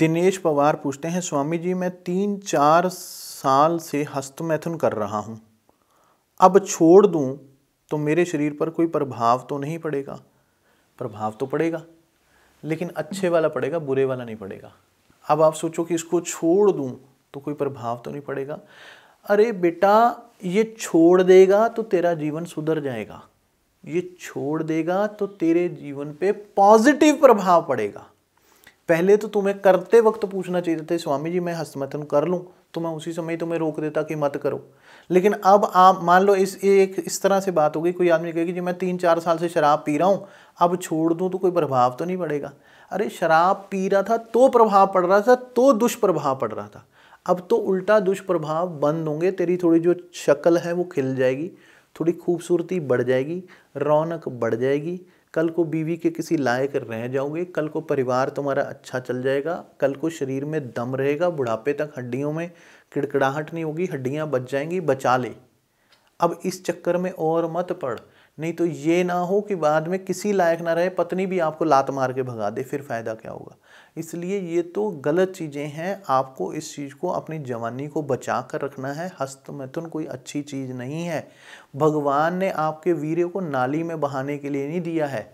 दिनेश पवार पूछते हैं स्वामी जी मैं तीन चार साल से हस्तमैथुन कर रहा हूँ अब छोड़ दूँ तो मेरे शरीर पर कोई प्रभाव तो नहीं पड़ेगा प्रभाव तो पड़ेगा लेकिन अच्छे वाला पड़ेगा बुरे वाला नहीं पड़ेगा अब आप सोचो कि इसको छोड़ दूँ तो कोई प्रभाव तो नहीं पड़ेगा अरे बेटा ये छोड़ देगा तो तेरा जीवन सुधर जाएगा ये छोड़ देगा तो तेरे जीवन पे पॉजिटिव प्रभाव पड़ेगा पहले तो तुम्हें करते वक्त पूछना चाहिए था स्वामी जी मैं हस्तमथन कर लूँ तो मैं उसी समय तुम्हें रोक देता कि मत करो लेकिन अब आप मान लो इस एक इस तरह से बात होगी कोई आदमी कहेगी जी मैं तीन चार साल से शराब पी रहा हूँ अब छोड़ दूँ तो कोई प्रभाव तो नहीं पड़ेगा अरे शराब पी रहा था तो प्रभाव पड़ रहा था तो दुष्प्रभाव पड़ रहा था अब तो उल्टा दुष्प्रभाव बंद होंगे तेरी थोड़ी जो शक्ल है वो खिल जाएगी थोड़ी खूबसूरती बढ़ जाएगी रौनक बढ़ जाएगी कल को बीवी के किसी लायक रह जाओगे कल को परिवार तुम्हारा अच्छा चल जाएगा कल को शरीर में दम रहेगा बुढ़ापे तक हड्डियों में किड़किड़ाहट नहीं होगी हड्डियाँ बच जाएंगी बचा ले अब इस चक्कर में और मत पड़ नहीं तो ये ना हो कि बाद में किसी लायक ना रहे पत्नी भी आपको लात मार के भगा दे फिर फ़ायदा क्या होगा इसलिए ये तो गलत चीज़ें हैं आपको इस चीज़ को अपनी जवानी को बचा कर रखना है हस्त मैथुन कोई अच्छी चीज़ नहीं है भगवान ने आपके वीर को नाली में बहाने के लिए नहीं दिया है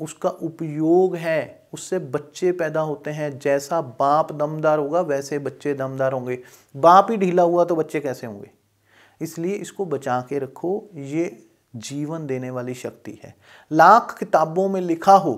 उसका उपयोग है उससे बच्चे पैदा होते हैं जैसा बाप दमदार होगा वैसे बच्चे दमदार होंगे बाप ही ढीला हुआ तो बच्चे कैसे होंगे इसलिए इसको बचा के रखो ये जीवन देने वाली शक्ति है लाख किताबों में लिखा हो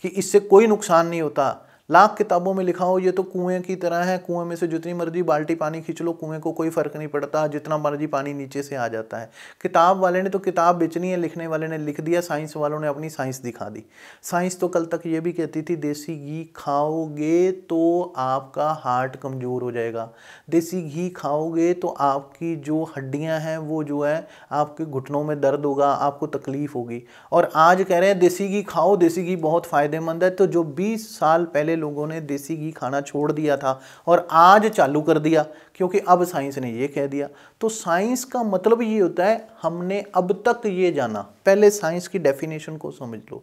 कि इससे कोई नुकसान नहीं होता लाख किताबों में लिखा हो ये तो कुएं की तरह है कुएं में से जितनी मर्जी बाल्टी पानी खींच लो कुएं को कोई फ़र्क नहीं पड़ता जितना मर्जी पानी नीचे से आ जाता है किताब वाले ने तो किताब बेचनी है लिखने वाले ने लिख दिया साइंस वालों ने अपनी साइंस दिखा दी साइंस तो कल तक ये भी कहती थी देसी घी खाओगे तो आपका हार्ट कमज़ोर हो जाएगा देसी घी खाओगे तो आपकी जो हड्डियाँ हैं वो जो है आपके घुटनों में दर्द होगा आपको तकलीफ़ होगी और आज कह रहे हैं देसी घी खाओ देसी घी बहुत फ़ायदेमंद है तो जो बीस साल पहले लोगों ने देसी घी खाना छोड़ दिया था और आज चालू कर दिया क्योंकि अब साइंस ने ये कह दिया तो साइंस का मतलब ये होता है हमने अब तक ये जाना पहले साइंस की डेफिनेशन को समझ लो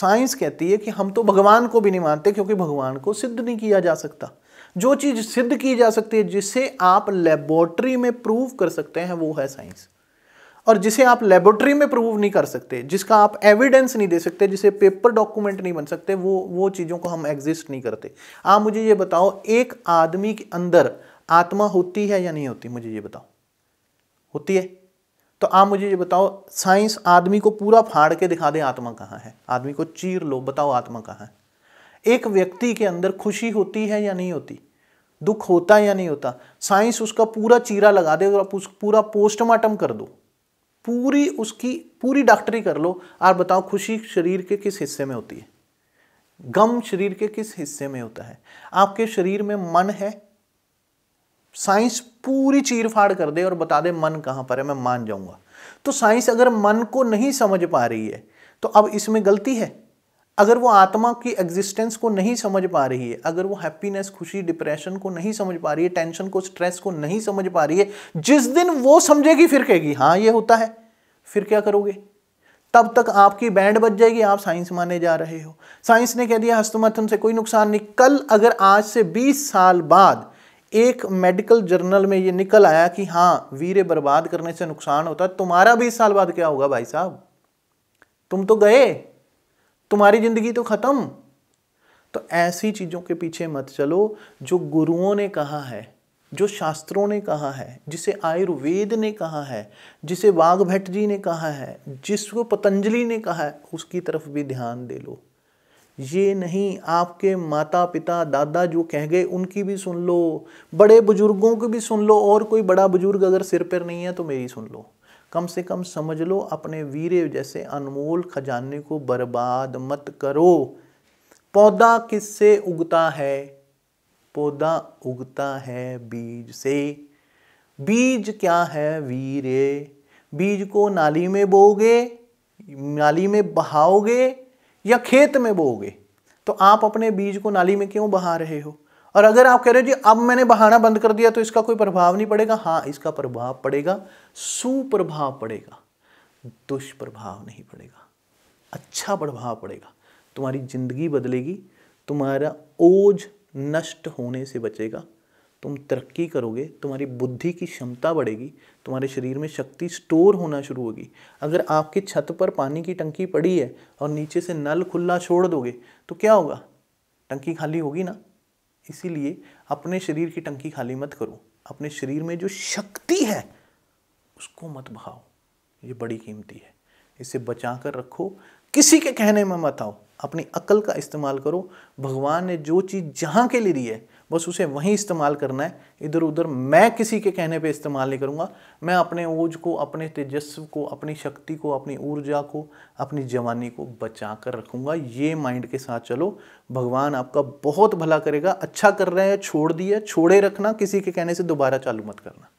साइंस कहती है कि हम तो भगवान को भी नहीं मानते क्योंकि भगवान को सिद्ध नहीं किया जा सकता जो चीज़ सिद्ध की जा सकती है जिसे आप लेबॉर्ट्री में प्रूव कर सकते हैं वो है साइंस और जिसे आप लेबोरेटरी में प्रूव नहीं कर सकते जिसका आप एविडेंस नहीं दे सकते जिसे पेपर डॉक्यूमेंट नहीं बन सकते वो वो चीज़ों को हम एग्जिस्ट नहीं करते आप मुझे ये बताओ एक आदमी के अंदर आत्मा होती है या नहीं होती मुझे ये बताओ होती है तो आप मुझे ये बताओ साइंस आदमी को पूरा फाड़ के दिखा दे आत्मा कहाँ है आदमी को चीर लो बताओ आत्मा कहाँ है एक व्यक्ति के अंदर खुशी होती है या नहीं होती दुख होता या नहीं होता साइंस उसका पूरा चीरा लगा दे और आप उस पूरा पोस्टमार्टम कर दो पूरी उसकी पूरी डॉक्टरी कर लो और बताओ खुशी शरीर के किस हिस्से में होती है गम शरीर के किस हिस्से में होता है आपके शरीर में मन है साइंस पूरी चीरफाड़ कर दे और बता दे मन कहां पर है मैं मान जाऊंगा तो साइंस अगर मन को नहीं समझ पा रही है तो अब इसमें गलती है अगर वो आत्मा की एग्जिस्टेंस को नहीं समझ पा रही है अगर वो हैप्पीनेस खुशी डिप्रेशन को नहीं समझ पा रही है टेंशन को स्ट्रेस को नहीं समझ पा रही है जिस दिन वो समझेगी फिर कहेगी हाँ ये होता है फिर क्या करोगे तब तक आपकी बैंड बच जाएगी आप साइंस माने जा रहे हो साइंस ने कह दिया हस्तमथन से कोई नुकसान नहीं कल अगर आज से 20 साल बाद एक मेडिकल जर्नल में ये निकल आया कि हाँ वीरे बर्बाद करने से नुकसान होता तुम्हारा 20 साल बाद क्या होगा भाई साहब तुम तो गए तुम्हारी जिंदगी तो खत्म तो ऐसी चीज़ों के पीछे मत चलो जो गुरुओं ने कहा है जो शास्त्रों ने कहा है जिसे आयुर्वेद ने कहा है जिसे वाघ भट्ट जी ने कहा है जिसको पतंजलि ने कहा है उसकी तरफ भी ध्यान दे लो ये नहीं आपके माता पिता दादा जो कह गए उनकी भी सुन लो बड़े बुजुर्गों की भी सुन लो और कोई बड़ा बुजुर्ग अगर सिर पर नहीं है तो मेरी सुन लो कम से कम समझ लो अपने वीरे जैसे अनमोल खजाने को बर्बाद मत करो पौधा किससे उगता है पौधा उगता है बीज से बीज क्या है वीरे बीज को नाली में बोगे नाली में बहाओगे या खेत में बोगे तो आप अपने बीज को नाली में क्यों बहा रहे हो और अगर आप कह रहे हो जी अब मैंने बहाना बंद कर दिया तो इसका कोई प्रभाव नहीं पड़ेगा हाँ इसका प्रभाव पड़ेगा सुप्रभाव पड़ेगा दुष्प्रभाव नहीं पड़ेगा अच्छा प्रभाव पड़ेगा तुम्हारी ज़िंदगी बदलेगी तुम्हारा ओझ नष्ट होने से बचेगा तुम तरक्की करोगे तुम्हारी बुद्धि की क्षमता बढ़ेगी तुम्हारे शरीर में शक्ति स्टोर होना शुरू होगी अगर आपके छत पर पानी की टंकी पड़ी है और नीचे से नल खुला छोड़ दोगे तो क्या होगा टंकी खाली होगी ना इसीलिए अपने शरीर की टंकी खाली मत करो अपने शरीर में जो शक्ति है उसको मत बहाओ ये बड़ी कीमती है इसे बचा कर रखो किसी के कहने में मत आओ अपनी अकल का इस्तेमाल करो भगवान ने जो चीज़ जहाँ के लिए दी है बस उसे वहीं इस्तेमाल करना है इधर उधर मैं किसी के कहने पे इस्तेमाल नहीं करूँगा मैं अपने ओज को अपने तेजस्व को अपनी शक्ति को अपनी ऊर्जा को अपनी जवानी को बचा कर रखूँगा ये माइंड के साथ चलो भगवान आपका बहुत भला करेगा अच्छा कर रहे हैं छोड़ दिया छोड़े रखना किसी के कहने से दोबारा चालू मत करना